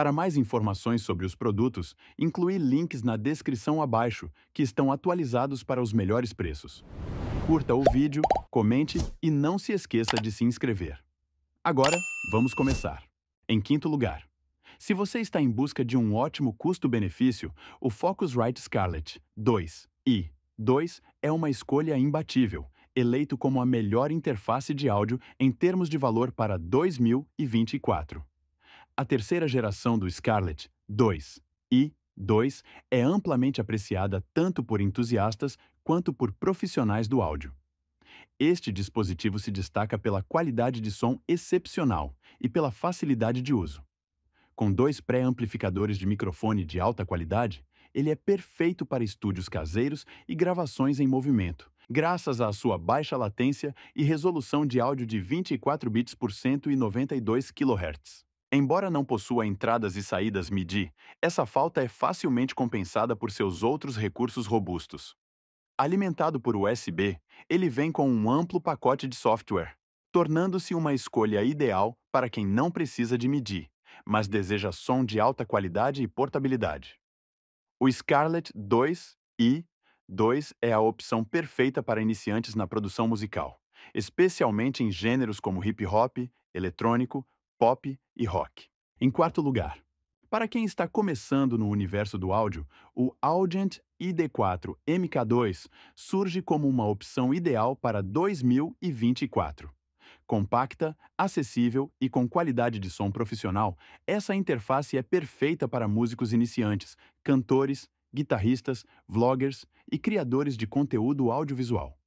Para mais informações sobre os produtos, incluí links na descrição abaixo, que estão atualizados para os melhores preços. Curta o vídeo, comente e não se esqueça de se inscrever. Agora, vamos começar. Em quinto lugar, se você está em busca de um ótimo custo-benefício, o Focusrite Scarlett 2 e 2 é uma escolha imbatível, eleito como a melhor interface de áudio em termos de valor para 2024. A terceira geração do Scarlett 2 e 2 é amplamente apreciada tanto por entusiastas quanto por profissionais do áudio. Este dispositivo se destaca pela qualidade de som excepcional e pela facilidade de uso. Com dois pré-amplificadores de microfone de alta qualidade, ele é perfeito para estúdios caseiros e gravações em movimento, graças à sua baixa latência e resolução de áudio de 24 bits por cento e 92 kHz. Embora não possua entradas e saídas MIDI, essa falta é facilmente compensada por seus outros recursos robustos. Alimentado por USB, ele vem com um amplo pacote de software, tornando-se uma escolha ideal para quem não precisa de MIDI, mas deseja som de alta qualidade e portabilidade. O Scarlett 2i 2 é a opção perfeita para iniciantes na produção musical, especialmente em gêneros como hip hop, eletrônico, pop e rock. Em quarto lugar, para quem está começando no universo do áudio, o Audient ID4 MK2 surge como uma opção ideal para 2024. Compacta, acessível e com qualidade de som profissional, essa interface é perfeita para músicos iniciantes, cantores, guitarristas, vloggers e criadores de conteúdo audiovisual.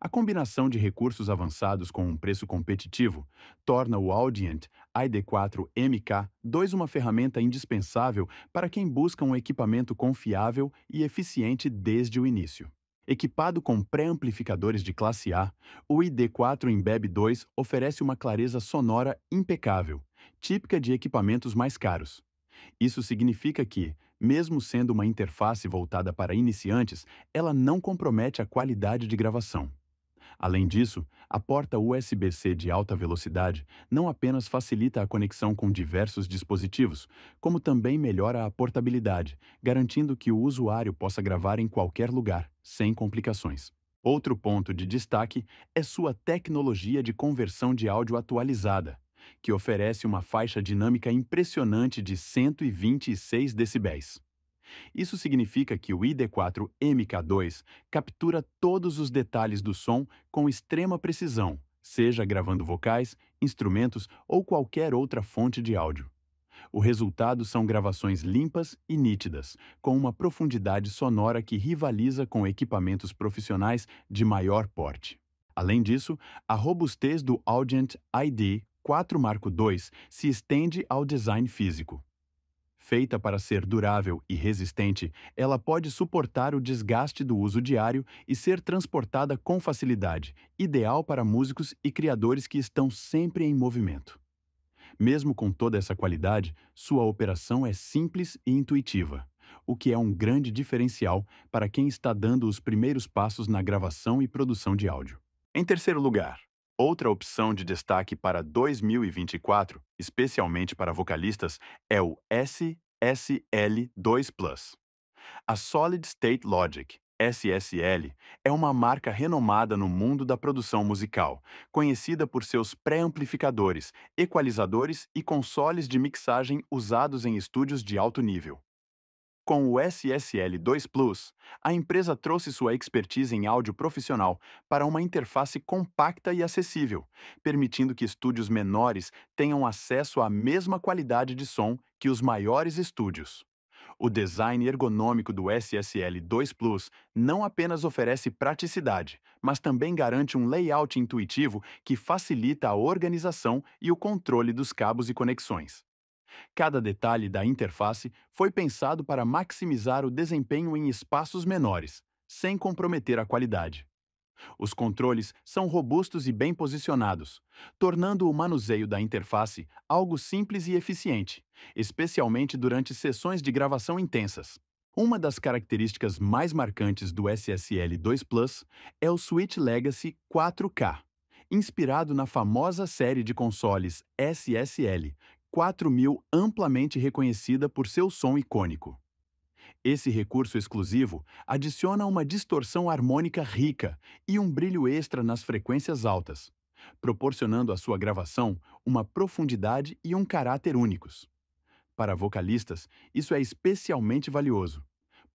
A combinação de recursos avançados com um preço competitivo torna o Audient ID4MK 2 uma ferramenta indispensável para quem busca um equipamento confiável e eficiente desde o início. Equipado com pré-amplificadores de classe A, o ID4 Embeb 2 oferece uma clareza sonora impecável, típica de equipamentos mais caros. Isso significa que, mesmo sendo uma interface voltada para iniciantes, ela não compromete a qualidade de gravação. Além disso, a porta USB-C de alta velocidade não apenas facilita a conexão com diversos dispositivos, como também melhora a portabilidade, garantindo que o usuário possa gravar em qualquer lugar, sem complicações. Outro ponto de destaque é sua tecnologia de conversão de áudio atualizada, que oferece uma faixa dinâmica impressionante de 126 decibéis. Isso significa que o ID4 MK2 captura todos os detalhes do som com extrema precisão, seja gravando vocais, instrumentos ou qualquer outra fonte de áudio. O resultado são gravações limpas e nítidas, com uma profundidade sonora que rivaliza com equipamentos profissionais de maior porte. Além disso, a robustez do Audient ID 4 Marco 2 se estende ao design físico. Feita para ser durável e resistente, ela pode suportar o desgaste do uso diário e ser transportada com facilidade, ideal para músicos e criadores que estão sempre em movimento. Mesmo com toda essa qualidade, sua operação é simples e intuitiva, o que é um grande diferencial para quem está dando os primeiros passos na gravação e produção de áudio. Em terceiro lugar, Outra opção de destaque para 2024, especialmente para vocalistas, é o SSL2 Plus. A Solid State Logic, SSL, é uma marca renomada no mundo da produção musical, conhecida por seus pré-amplificadores, equalizadores e consoles de mixagem usados em estúdios de alto nível. Com o SSL 2 Plus, a empresa trouxe sua expertise em áudio profissional para uma interface compacta e acessível, permitindo que estúdios menores tenham acesso à mesma qualidade de som que os maiores estúdios. O design ergonômico do SSL 2 Plus não apenas oferece praticidade, mas também garante um layout intuitivo que facilita a organização e o controle dos cabos e conexões. Cada detalhe da interface foi pensado para maximizar o desempenho em espaços menores, sem comprometer a qualidade. Os controles são robustos e bem posicionados, tornando o manuseio da interface algo simples e eficiente, especialmente durante sessões de gravação intensas. Uma das características mais marcantes do SSL 2 Plus é o Switch Legacy 4K, inspirado na famosa série de consoles SSL, 4000 amplamente reconhecida por seu som icônico. Esse recurso exclusivo adiciona uma distorção harmônica rica e um brilho extra nas frequências altas, proporcionando à sua gravação uma profundidade e um caráter únicos. Para vocalistas, isso é especialmente valioso,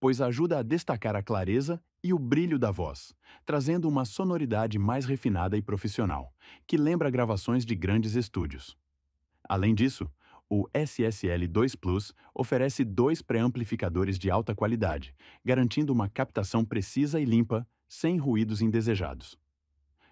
pois ajuda a destacar a clareza e o brilho da voz, trazendo uma sonoridade mais refinada e profissional, que lembra gravações de grandes estúdios. Além disso, o SSL 2 Plus oferece dois pré-amplificadores de alta qualidade, garantindo uma captação precisa e limpa, sem ruídos indesejados.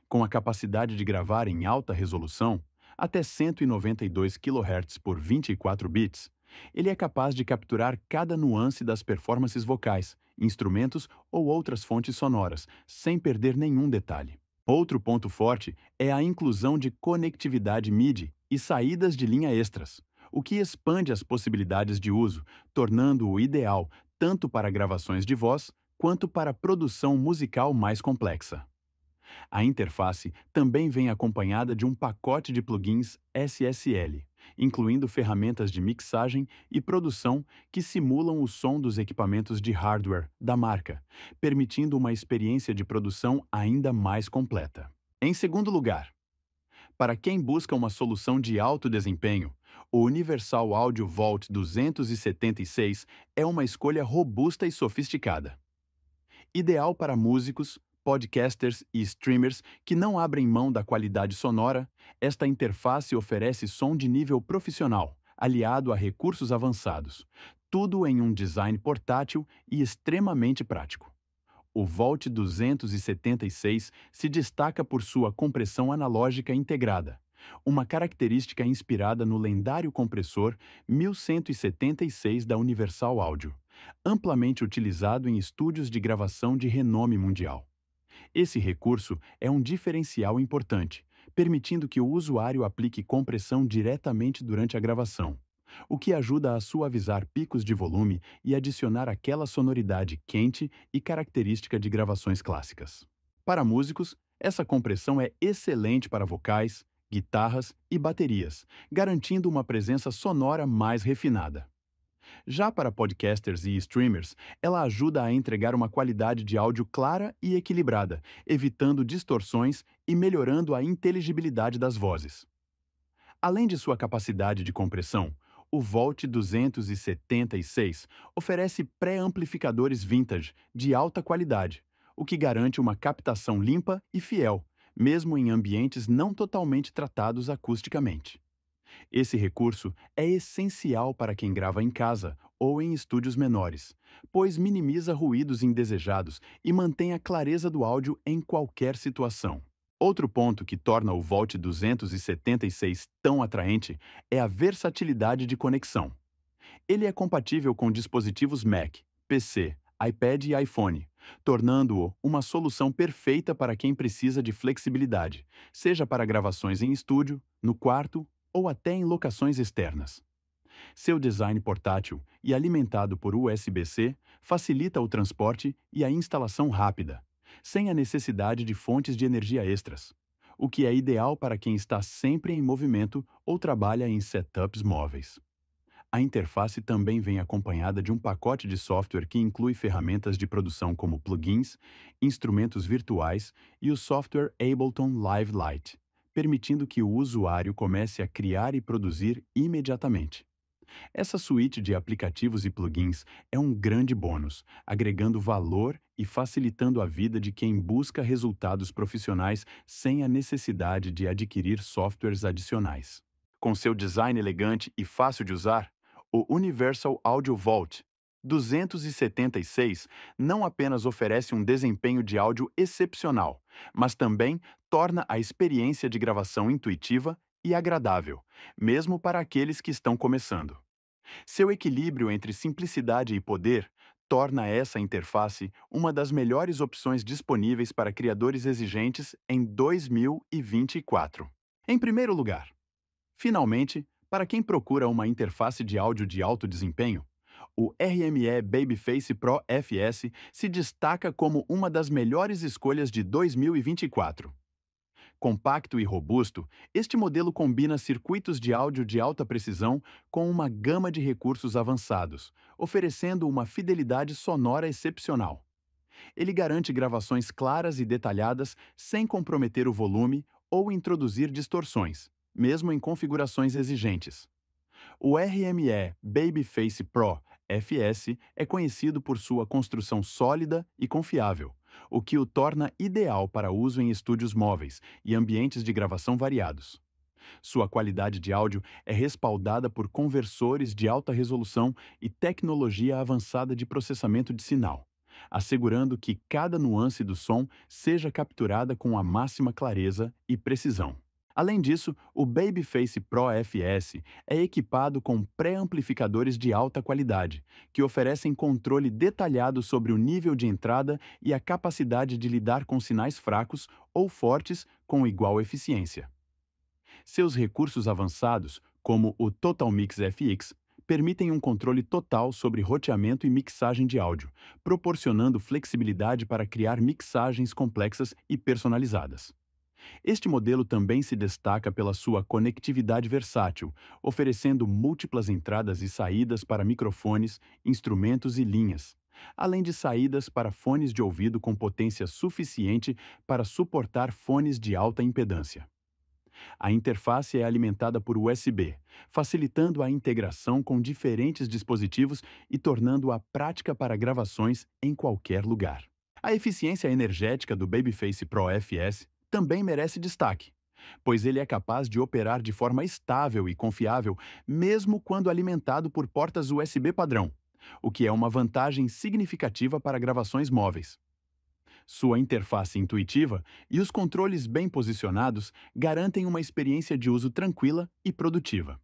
Com a capacidade de gravar em alta resolução, até 192 kHz por 24 bits, ele é capaz de capturar cada nuance das performances vocais, instrumentos ou outras fontes sonoras, sem perder nenhum detalhe. Outro ponto forte é a inclusão de conectividade MIDI e saídas de linha extras, o que expande as possibilidades de uso, tornando-o ideal tanto para gravações de voz quanto para produção musical mais complexa. A interface também vem acompanhada de um pacote de plugins SSL incluindo ferramentas de mixagem e produção que simulam o som dos equipamentos de hardware da marca, permitindo uma experiência de produção ainda mais completa. Em segundo lugar, para quem busca uma solução de alto desempenho, o Universal Audio Volt 276 é uma escolha robusta e sofisticada. Ideal para músicos, podcasters e streamers que não abrem mão da qualidade sonora, esta interface oferece som de nível profissional, aliado a recursos avançados, tudo em um design portátil e extremamente prático. O Volt 276 se destaca por sua compressão analógica integrada, uma característica inspirada no lendário compressor 1176 da Universal Audio, amplamente utilizado em estúdios de gravação de renome mundial. Esse recurso é um diferencial importante, permitindo que o usuário aplique compressão diretamente durante a gravação, o que ajuda a suavizar picos de volume e adicionar aquela sonoridade quente e característica de gravações clássicas. Para músicos, essa compressão é excelente para vocais, guitarras e baterias, garantindo uma presença sonora mais refinada. Já para podcasters e streamers, ela ajuda a entregar uma qualidade de áudio clara e equilibrada, evitando distorções e melhorando a inteligibilidade das vozes. Além de sua capacidade de compressão, o Volt 276 oferece pré-amplificadores vintage de alta qualidade, o que garante uma captação limpa e fiel, mesmo em ambientes não totalmente tratados acusticamente. Esse recurso é essencial para quem grava em casa ou em estúdios menores, pois minimiza ruídos indesejados e mantém a clareza do áudio em qualquer situação. Outro ponto que torna o Volt 276 tão atraente é a versatilidade de conexão. Ele é compatível com dispositivos Mac, PC, iPad e iPhone, tornando-o uma solução perfeita para quem precisa de flexibilidade, seja para gravações em estúdio, no quarto ou até em locações externas. Seu design portátil e alimentado por USB-C facilita o transporte e a instalação rápida, sem a necessidade de fontes de energia extras, o que é ideal para quem está sempre em movimento ou trabalha em setups móveis. A interface também vem acompanhada de um pacote de software que inclui ferramentas de produção como plugins, instrumentos virtuais e o software Ableton Live Lite permitindo que o usuário comece a criar e produzir imediatamente. Essa suíte de aplicativos e plugins é um grande bônus, agregando valor e facilitando a vida de quem busca resultados profissionais sem a necessidade de adquirir softwares adicionais. Com seu design elegante e fácil de usar, o Universal Audio Vault 276 não apenas oferece um desempenho de áudio excepcional, mas também torna a experiência de gravação intuitiva e agradável, mesmo para aqueles que estão começando. Seu equilíbrio entre simplicidade e poder torna essa interface uma das melhores opções disponíveis para criadores exigentes em 2024. Em primeiro lugar, finalmente, para quem procura uma interface de áudio de alto desempenho, o RME Babyface Pro FS se destaca como uma das melhores escolhas de 2024. Compacto e robusto, este modelo combina circuitos de áudio de alta precisão com uma gama de recursos avançados, oferecendo uma fidelidade sonora excepcional. Ele garante gravações claras e detalhadas sem comprometer o volume ou introduzir distorções, mesmo em configurações exigentes. O RME Babyface Pro FS é conhecido por sua construção sólida e confiável o que o torna ideal para uso em estúdios móveis e ambientes de gravação variados. Sua qualidade de áudio é respaldada por conversores de alta resolução e tecnologia avançada de processamento de sinal, assegurando que cada nuance do som seja capturada com a máxima clareza e precisão. Além disso, o Babyface Pro FS é equipado com pré-amplificadores de alta qualidade, que oferecem controle detalhado sobre o nível de entrada e a capacidade de lidar com sinais fracos ou fortes com igual eficiência. Seus recursos avançados, como o Total Mix FX, permitem um controle total sobre roteamento e mixagem de áudio, proporcionando flexibilidade para criar mixagens complexas e personalizadas. Este modelo também se destaca pela sua conectividade versátil, oferecendo múltiplas entradas e saídas para microfones, instrumentos e linhas, além de saídas para fones de ouvido com potência suficiente para suportar fones de alta impedância. A interface é alimentada por USB, facilitando a integração com diferentes dispositivos e tornando-a prática para gravações em qualquer lugar. A eficiência energética do Babyface Pro FS também merece destaque, pois ele é capaz de operar de forma estável e confiável, mesmo quando alimentado por portas USB padrão, o que é uma vantagem significativa para gravações móveis. Sua interface intuitiva e os controles bem posicionados garantem uma experiência de uso tranquila e produtiva.